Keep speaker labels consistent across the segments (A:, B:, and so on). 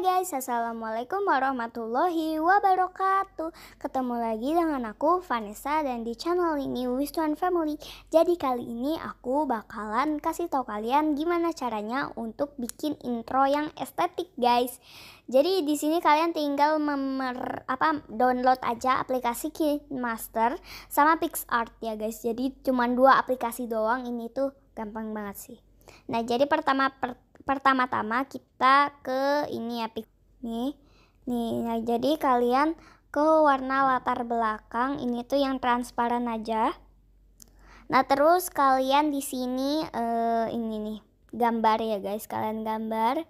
A: guys, Assalamualaikum warahmatullahi wabarakatuh Ketemu lagi dengan aku Vanessa dan di channel ini Wisdom Family Jadi kali ini aku bakalan kasih tahu kalian gimana caranya untuk bikin intro yang estetik guys Jadi di sini kalian tinggal memer, apa, download aja aplikasi KineMaster sama PixArt ya guys Jadi cuma dua aplikasi doang ini tuh gampang banget sih Nah jadi pertama pertama pertama-tama kita ke ini ya nih nih nah jadi kalian ke warna latar belakang ini tuh yang transparan aja nah terus kalian di sini uh, ini nih gambar ya guys kalian gambar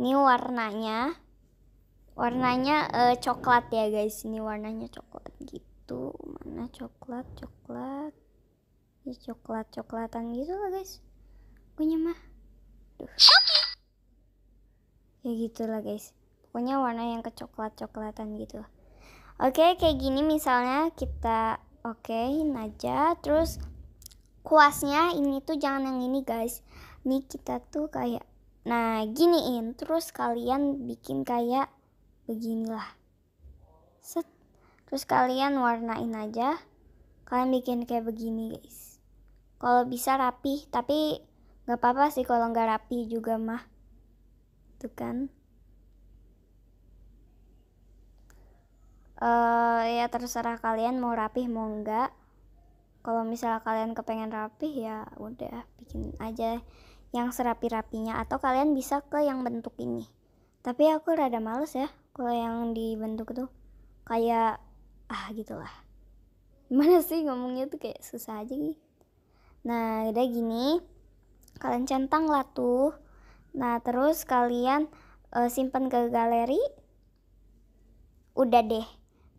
A: ini warnanya warnanya uh, coklat ya guys ini warnanya coklat gitu mana coklat coklat ini ya, coklat coklatan gitu lah guys pokoknya mah Duh. ya gitulah guys pokoknya warna yang kecoklat coklatan gitu oke okay, kayak gini misalnya kita oke okay, aja terus kuasnya ini tuh jangan yang ini guys ini kita tuh kayak nah giniin terus kalian bikin kayak beginilah set terus kalian warnain aja kalian bikin kayak begini guys kalau bisa rapih tapi nggak apa-apa sih kalau nggak rapi juga mah tuh kan uh, ya terserah kalian mau rapih mau enggak kalau misalnya kalian kepengen rapih ya udah bikin aja yang serapi-rapinya atau kalian bisa ke yang bentuk ini tapi aku rada males ya kalau yang dibentuk tuh kayak ah gitulah gimana sih ngomongnya tuh kayak susah aja gitu nah udah gini kalian centang lah tuh nah terus kalian e, eh, simpan ke galeri udah deh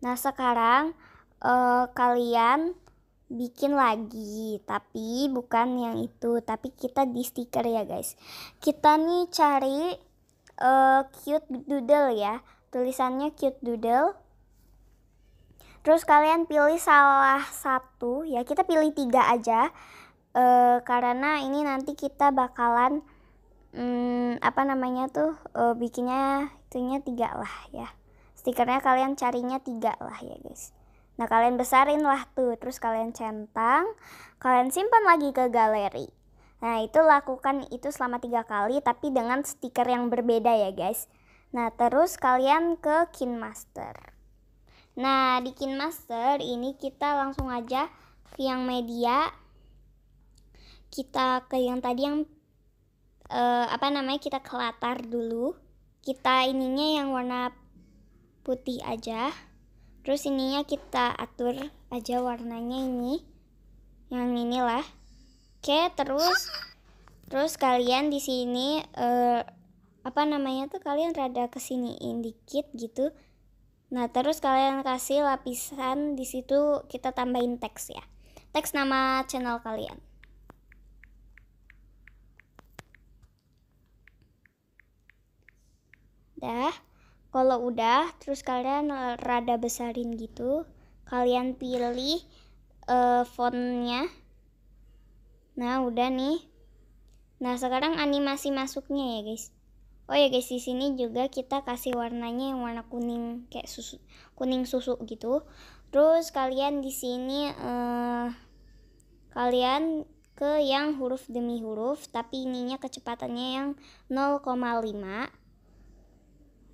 A: nah sekarang e, kalian bikin lagi tapi bukan yang itu tapi kita di stiker ya guys kita nih cari e, cute doodle ya tulisannya cute doodle Terus kalian pilih salah satu ya kita pilih tiga aja uh, karena ini nanti kita bakalan um, apa namanya tuh uh, bikinnya itunya tiga lah ya stikernya kalian carinya tiga lah ya guys nah kalian besarin lah tuh terus kalian centang kalian simpan lagi ke galeri nah itu lakukan itu selama tiga kali tapi dengan stiker yang berbeda ya guys nah terus kalian ke kinmaster nah di kinmaster ini kita langsung aja ke yang media kita ke yang tadi yang uh, apa namanya kita ke latar dulu kita ininya yang warna putih aja terus ininya kita atur aja warnanya ini yang inilah oke terus terus kalian di sini uh, apa namanya tuh kalian rada kesiniin dikit gitu nah terus kalian kasih lapisan di situ kita tambahin teks ya teks nama channel kalian ya, kalau udah terus kalian rada besarin gitu kalian pilih uh, fontnya nah udah nih nah sekarang animasi masuknya ya guys oh ya guys di sini juga kita kasih warnanya yang warna kuning kayak susu kuning susu gitu terus kalian di sini uh, kalian ke yang huruf demi huruf tapi ininya kecepatannya yang 0,5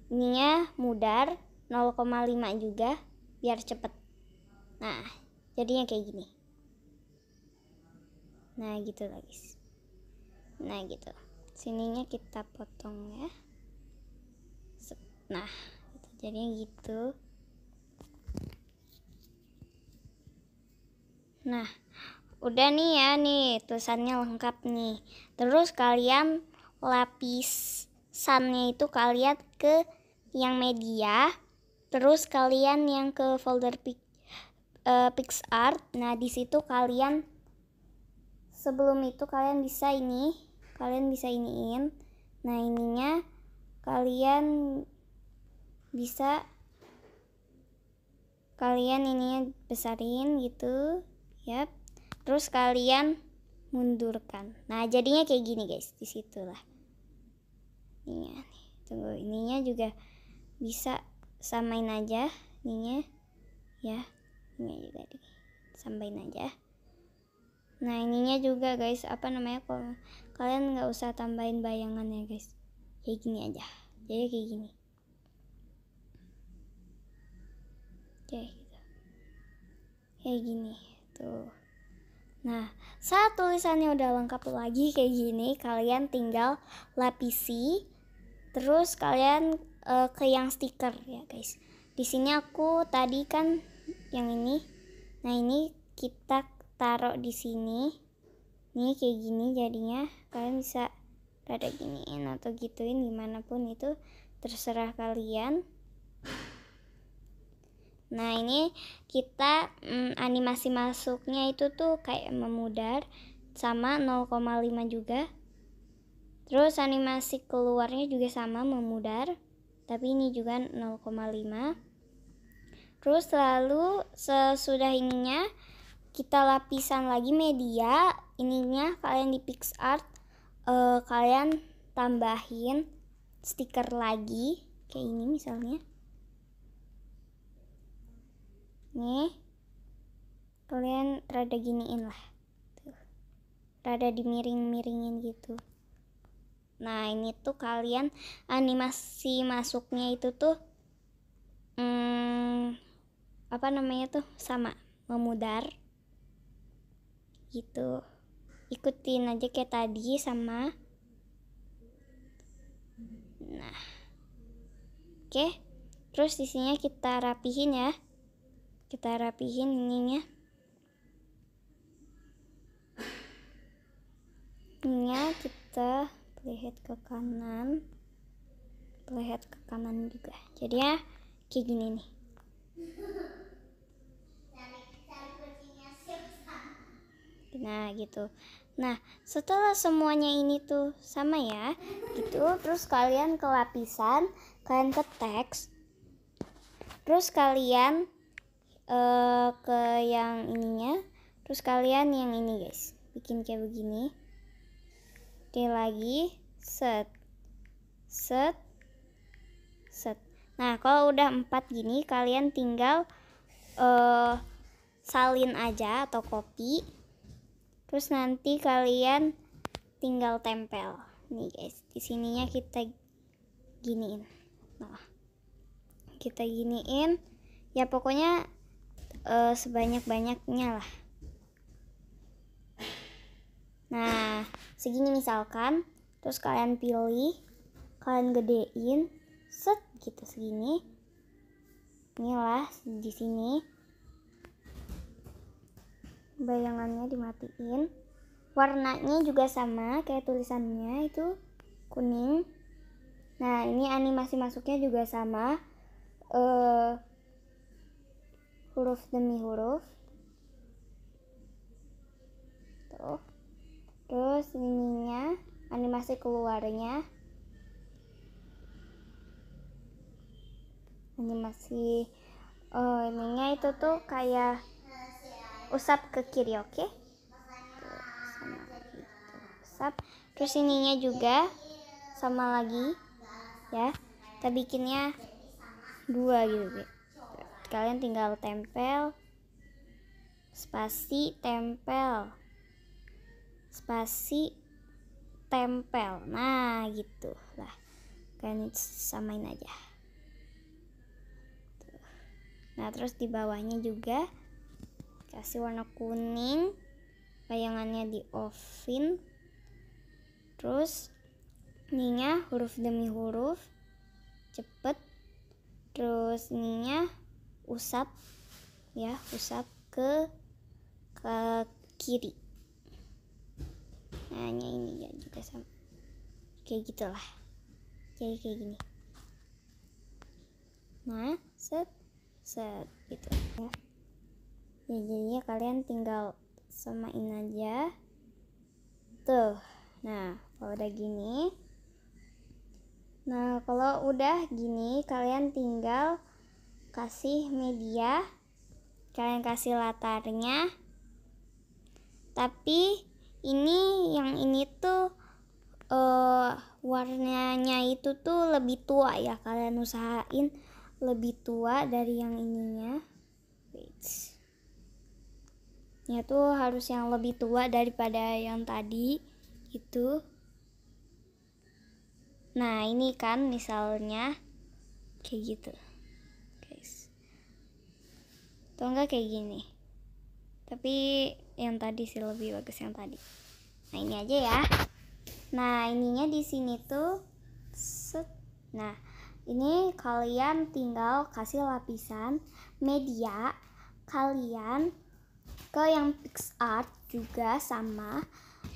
A: ininya mudar 0,5 juga biar cepet nah jadinya kayak gini nah gitu lah guys nah gitu sininya kita potong ya nah gitu. jadinya gitu nah udah nih ya nih tulisannya lengkap nih terus kalian lapisannya itu kalian ke yang media, terus kalian yang ke folder pic, uh, PixArt. Nah, di situ kalian sebelum itu kalian bisa ini, kalian bisa iniin. Nah, ininya kalian bisa kalian ininya besarin gitu, yep. Terus kalian mundurkan. Nah, jadinya kayak gini, guys. Disitulah. Ininya nih. Tunggu, ininya juga bisa samain aja ininya ya ini juga deh samain aja nah ininya juga guys apa namanya kalau kalian nggak usah tambahin bayangannya guys kayak gini aja jadi kayak gini oke gitu. kayak gini tuh nah saat tulisannya udah lengkap lagi kayak gini kalian tinggal lapisi terus kalian uh, ke yang stiker ya guys di sini aku tadi kan yang ini nah ini kita taruh di sini ini kayak gini jadinya kalian bisa pada giniin atau gituin gimana pun itu terserah kalian nah ini kita mm, animasi masuknya itu tuh kayak memudar sama 0,5 juga terus animasi keluarnya juga sama memudar tapi ini juga 0,5 terus lalu sesudah ininya kita lapisan lagi media ininya kalian di PixArt uh, eh, kalian tambahin stiker lagi kayak ini misalnya nih kalian rada giniin lah tuh rada dimiring-miringin gitu Nah, ini tuh kalian animasi masuknya itu tuh hmm, apa namanya tuh sama memudar gitu. Ikutin aja kayak tadi sama Nah. Oke. Terus isinya kita rapihin ya. Kita rapihin ininya. Ininya kita pelihat ke kanan pelihat ke kanan juga jadi ya kayak gini nih nah gitu nah setelah semuanya ini tuh sama ya gitu terus kalian ke lapisan kalian ke teks terus kalian uh, ke yang ininya terus kalian yang ini guys bikin kayak begini ini lagi set set set nah kalau udah empat gini kalian tinggal uh, salin aja atau copy terus nanti kalian tinggal tempel nih guys di sininya kita giniin nah kita giniin ya pokoknya uh, eh, sebanyak banyaknya lah Nah, segini misalkan, terus kalian pilih, kalian gedein, set gitu segini. Inilah di sini. Bayangannya dimatiin. Warnanya juga sama kayak tulisannya itu kuning. Nah, ini animasi masuknya juga sama. Uh, huruf demi huruf. Tuh terus ininya animasi keluarnya animasi oh ininya itu tuh kayak usap ke kiri oke okay? usap terus ininya juga sama lagi ya kita bikinnya dua gitu kalian tinggal tempel spasi tempel spasi tempel nah gitu lah kan samain aja nah terus di bawahnya juga kasih warna kuning bayangannya di oven terus ininya huruf demi huruf cepet terus ininya usap ya usap ke ke kiri hanya ini ya juga sama kayak gitulah jadi kayak gini nah set set gitu ya ya jadinya kalian tinggal samain aja tuh nah kalau udah gini nah kalau udah gini kalian tinggal kasih media kalian kasih latarnya tapi ini yang ini tuh uh, warnanya itu tuh lebih tua ya kalian usahain lebih tua dari yang ininya Wait. ya tuh harus yang lebih tua daripada yang tadi itu nah ini kan misalnya kayak gitu guys atau enggak kayak gini tapi yang tadi sih lebih bagus yang tadi nah ini aja ya nah ininya di sini tuh set nah ini kalian tinggal kasih lapisan media kalian ke yang PixArt juga sama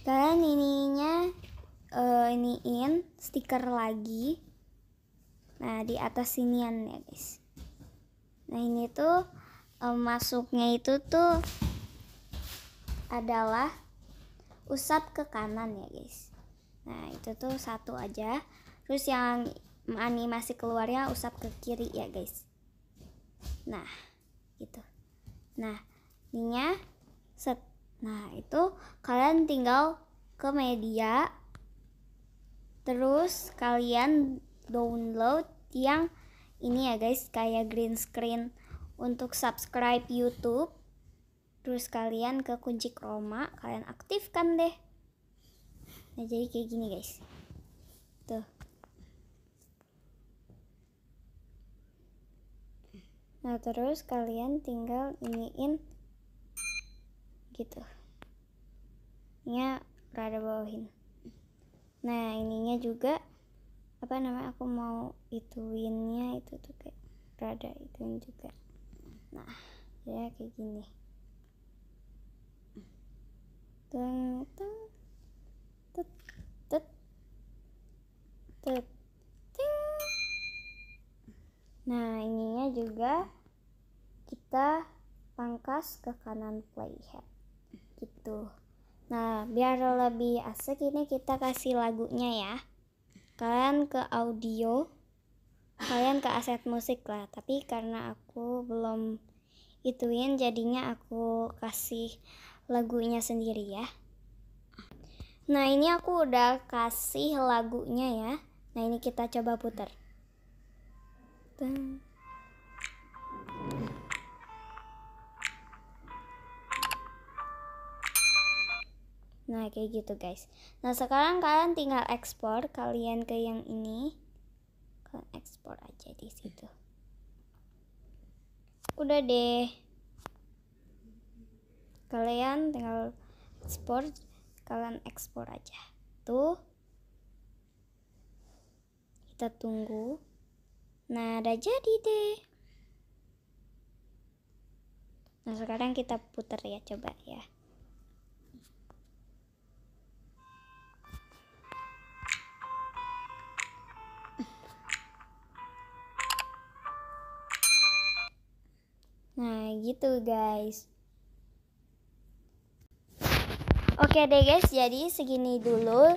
A: kalian ininya uh, iniin stiker lagi nah di atas sinian ya, guys nah ini tuh um, masuknya itu tuh adalah usap ke kanan ya guys nah itu tuh satu aja terus yang animasi keluarnya usap ke kiri ya guys nah gitu nah ininya set nah itu kalian tinggal ke media terus kalian download yang ini ya guys kayak green screen untuk subscribe YouTube terus kalian ke kunci chroma kalian aktifkan deh nah jadi kayak gini guys tuh nah terus kalian tinggal iniin gitu Ya, rada bawahin nah ininya juga apa namanya aku mau ituinnya itu tuh kayak rada ituin juga nah ya kayak gini tang tang tet tet tet ting. nah ininya juga kita pangkas ke kanan playhead gitu nah biar lebih asik ini kita kasih lagunya ya kalian ke audio kalian ke aset musik lah tapi karena aku belum ituin jadinya aku kasih lagunya sendiri ya. Nah, ini aku udah kasih lagunya ya. Nah, ini kita coba putar. Nah, kayak gitu, guys. Nah, sekarang kalian tinggal ekspor kalian ke yang ini. Kalian ekspor aja di situ. Udah deh kalian tinggal ekspor kalian ekspor aja tuh kita tunggu nah udah jadi deh nah sekarang kita putar ya coba ya Nah, gitu guys. Oke deh guys, jadi segini dulu.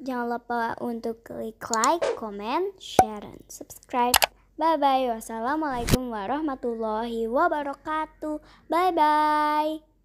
A: Jangan lupa untuk klik like, comment, share, dan subscribe. Bye-bye. Wassalamualaikum warahmatullahi wabarakatuh. Bye-bye.